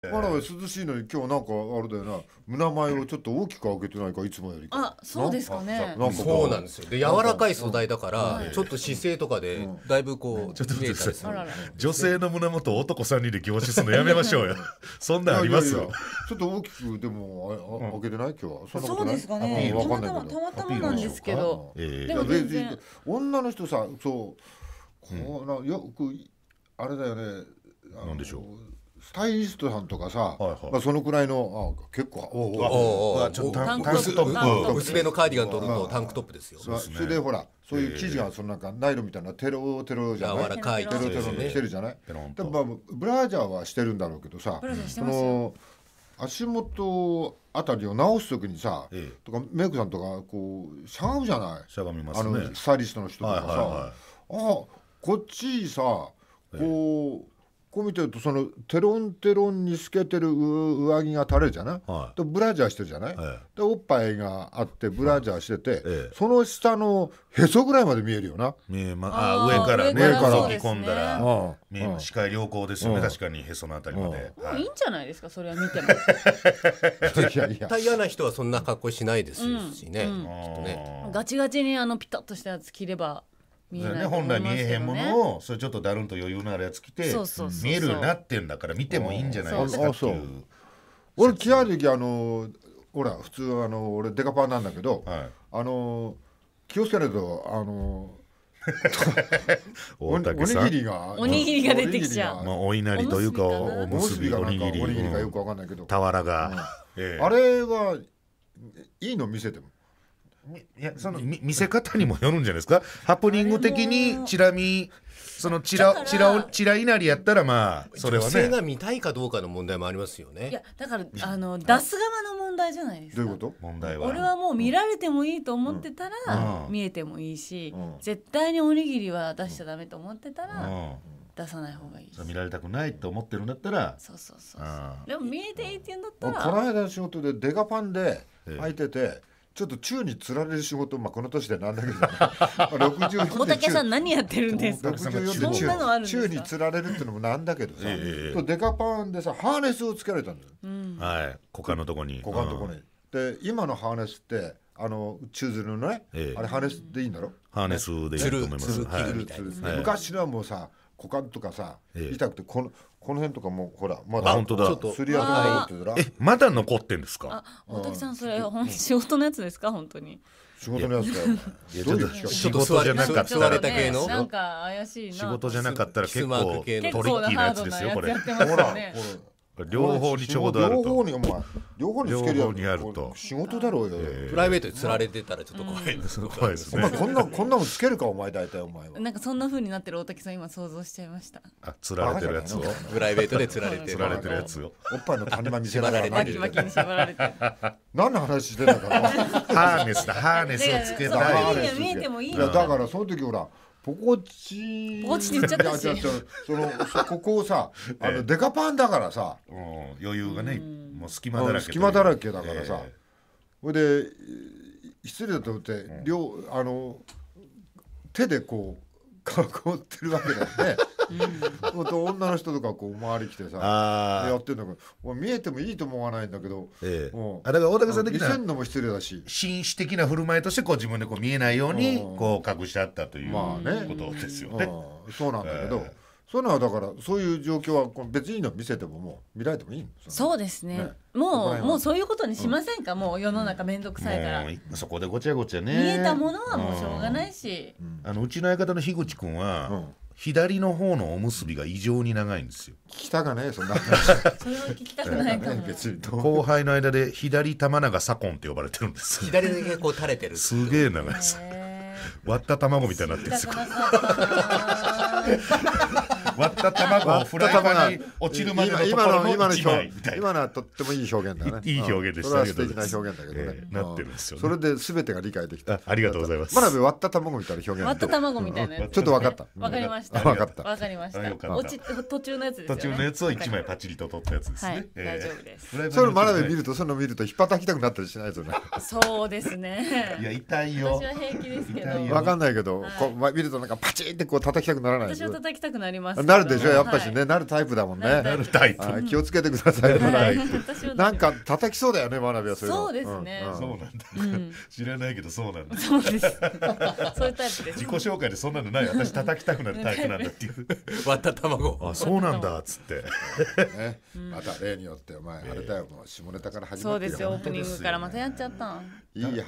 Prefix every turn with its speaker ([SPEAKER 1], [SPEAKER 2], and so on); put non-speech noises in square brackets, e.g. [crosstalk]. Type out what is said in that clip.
[SPEAKER 1] まだ涼しいのに今日なんかあれだよな胸前をちょっと大きく開けてないかいつもよりあそうですかねなんかそうなんですよで柔らかい素材
[SPEAKER 2] だからちょっと姿勢とかでだいぶこうちょっと待って女性の胸元男三人で気持ちするのやめましょうよ [laughs] そんなんありますよちょっと大きくでもあ開けてな
[SPEAKER 1] い今日はそうですかねたまたまたまたまなんですけど、えー、でも全然女の人さそうこうなよくあれだよねなんでしょうスタイリストさんとかさ、まあ、そのくらいのあ結構おおちょっとタンクトップ薄めのカーディガン取るとタンクトップですよそれでほらそういう生地がそのなんかナイロンみたいなテロテロじゃないテロテロの着てるじゃないであ、ブラジャーはしてるんだろうけどさその足元あたりを直すときにさ、とかメイクさんとかこうしゃがむじゃないしゃがみますあのスタイリストの人とかさ、あこっちさこう、こ見てるとそのテロンテロンに透けてる上着が垂れるじゃない、はい、でブラジャーしてるじゃない、ええ、でおっぱいがあってブラジャーしてて、はいその下のへそぐらいまで見えるよな見え、まあ上からね上から、ね、込んだら、ね、視
[SPEAKER 2] 界良好ですよね、確かにへそのあたりまで、はい、いいん
[SPEAKER 1] じゃないですかそれは見ても [laughs]
[SPEAKER 2] いやいや嫌な人はそんな格好しないですしねうんうん、ね
[SPEAKER 1] ガチガチにあのピタッとしたやつ着れば見えない、ね、本来見えへんものを
[SPEAKER 2] それちょっとだるんと余裕のあるやつ着て見えるようになってんだから見てもいいんじゃないですかっていう。
[SPEAKER 1] 俺ちっい時あのほら普通あの俺デカパンなんだけど、はい、あの気をつけないとあの
[SPEAKER 2] お [laughs] おにぎり
[SPEAKER 1] がおにぎりが出てきちゃう、
[SPEAKER 2] まあ、お稲荷というかおむすびおにぎりおにぎりがよくわかんないけど俵が、うんええ、あ
[SPEAKER 1] れはいいの見せても
[SPEAKER 2] いやその見せ方にもよるんじゃないですかハプニング的にチラ見そのチラチラチラいなりやったらまあそれはね女性が見たいかどうかの問題もありますよねいや
[SPEAKER 1] だからあの出す側の問題じゃない
[SPEAKER 2] ですかどういうこと問題は俺
[SPEAKER 1] はもう見られてもいいと思ってたら、見えてもいいし、絶対におにぎりは出しちゃダメと思ってたら、出さない方がいい
[SPEAKER 2] 見られたくないと思ってるんだったらそうそうそう
[SPEAKER 1] でも見えていいって言うんだったらこの間の仕事でデカパンで履いてて、ちょっと宙につられる仕事、まあ、この年でなんだけど、ね、64で大さん何やってるんですか64で宙につられるっていうのもなんだけどさ、ええとデカパンでさハーネスをつけられたんだよ、う
[SPEAKER 2] ん、はい股間のとこに股間のとこに、
[SPEAKER 1] で今のハーネスってあの宙吊りのね、ええ、あれハーネスでいいんだろハーネスでいいと思います、はい、昔のはもうさ股間とかさ、ええ、痛くてこのこの辺とかもほらまだ本当だちょっとすりやすくなってらえ
[SPEAKER 2] まだ残ってんですか大竹
[SPEAKER 1] さんそれ本仕事のやつですか本当に
[SPEAKER 2] 仕事のやつだよどういう仕事じゃなかったらなんか怪しいな仕事じゃなかったら結構トリッキーなやつですよこれほら両方にちょうどあると両方
[SPEAKER 1] にお前両方につけるやにあると仕事だろうよ、えー、プライベートにつられてたらちょっと怖いです、うん、怖いですねお前こんなこんなもんつけるかお前大体お前はなんかそんなふうになってる大滝さん今想像しちゃいました
[SPEAKER 2] あつられてるやつをプライベートでつられてるられてるやつをおっぱいの谷間見せらに縛られて
[SPEAKER 1] 何の話してんだから [laughs] ハーネスだハーネスをつけたい見えてもいいだからその時ほらポコチポコチって言っちゃったしそのここをさあのデカパンだからさ、
[SPEAKER 2] 余裕がねもう隙間だらけ隙間だらけだからさ、
[SPEAKER 1] ほいで失礼だと思って、両あの手でこう囲ってるわけだよねうん、と女の人とかこう周り来てさやってんだけど見えてもいいと思わないんだけど、ええ、あだから大竹さん的には見せんのも失礼だし
[SPEAKER 2] 紳士的な振る舞いとしてこう自分でこう見えないようにこう隠し合ったという、まあね、ことですよね。
[SPEAKER 1] そうなんだけど、えーそういうのはだからそういう状況は別にいいの見せてももう見られてもいいそうですね、ね、もうもうそういうことにしませんか、うん、もう世の中面倒くさいから、
[SPEAKER 2] そこでごちゃごちゃね見えたものはもうしょうがないし、うん、あのうちの相方の樋口君は、うん左の方のおむすびが異常に長いんですよ聞きたかねそんな話 [laughs] それは聞きたくないかも、後輩の間で左玉永左近って呼ばれてるんです左だけこう垂れてるすげえ長いです、ね割った卵みたいになってる [laughs]
[SPEAKER 1] 割った卵をフライパンに落ちるまでのところの1枚みたいな今のはとってもいい表現だねいい表現でした、それは素敵な表現だけどね、えー、なってるんですよ、ね、それで全てが理解できたありがとうございます学べ割った卵みたいな表現割った卵みたいなやつ、ちょっと分かった分かりました分かったかりました落ち
[SPEAKER 2] 途中のやつですよ、ね、途中のやつを一枚パチリと取ったやつですね、はい、大丈夫ですそれ学鍋見る
[SPEAKER 1] とそを見るとひっぱたきたくなったりしないですよね
[SPEAKER 2] そうですねいや痛いよ私は平気ですけどわか
[SPEAKER 1] んないけど、はい、こう見るとなんかパチンってこう叩きたくならない。私は叩きたくなります。なるでしょやっぱしね、はい、なるタイプだもんね。なるタイプ。気をつけてください。はい、
[SPEAKER 2] なんか叩きそうだよね、学びはそういうそうですね、うんうん。そうなんだ、知らないけどそうなんだ。そうです。そういう
[SPEAKER 1] タイプです。自己紹
[SPEAKER 2] 介でそんなのない。私叩きたくなるタイプなんだっていう。割った卵。あ、そうなんだっつって。ね、また例に
[SPEAKER 1] よってお前あれだよもう下ネタから始まってそうですよオープニングからまたやっちゃった。いいや。